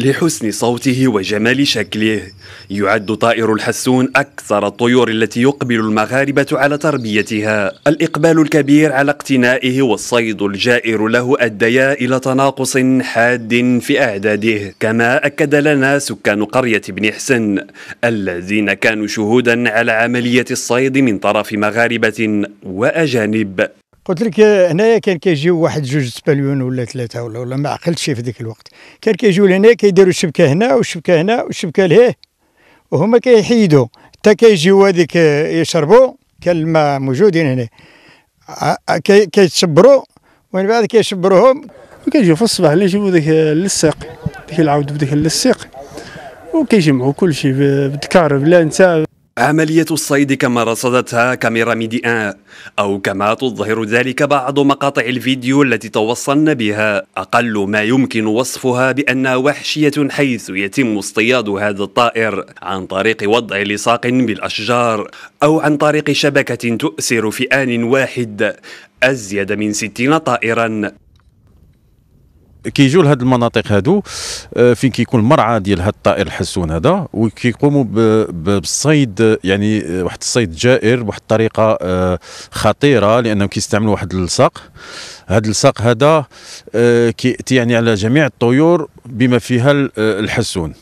لحسن صوته وجمال شكله يعد طائر الحسون أكثر الطيور التي يقبل المغاربة على تربيتها الإقبال الكبير على اقتنائه والصيد الجائر له أديا إلى تناقص حاد في أعداده كما أكد لنا سكان قرية بن حسن الذين كانوا شهودا على عملية الصيد من طرف مغاربة وأجانب قلت لك هنايا كان كيجيو واحد جوج سبليون ولا ثلاثه ولا ولا ما عقلتش في ذاك الوقت كان كيجيو لهنا كيديروا الشبكه هنا والشبكه هنا والشبكه لهيه وهما كيحيدوا حتى كيجيو هذيك يشربوا كان الماء موجودين هنا كيتشبروا ومن بعد كيشبروهم وكيجيو في الصباح اللي يجيبوا ذاك اللصيق ديك العود بديك اللصيق وكيجمعوا كل شيء بالدكار بلا نتا عملية الصيد كما رصدتها كاميرا ميدي 1 أو كما تظهر ذلك بعض مقاطع الفيديو التي توصلنا بها أقل ما يمكن وصفها بأنها وحشية حيث يتم اصطياد هذا الطائر عن طريق وضع لصاق بالأشجار أو عن طريق شبكة تؤسر في آن واحد أزيد من 60 طائرا كيجوا لهاد المناطق هادو آه، فين كيكون المرعى ديال هاد الطائر الحسون هذا وكيقوموا بالصيد يعني آه، واحد الصيد جائر بواحد الطريقه آه، خطيره لانهم كيستعملوا واحد اللصاق هاد اللصاق هذا كياتي يعني على جميع الطيور بما فيها الحسون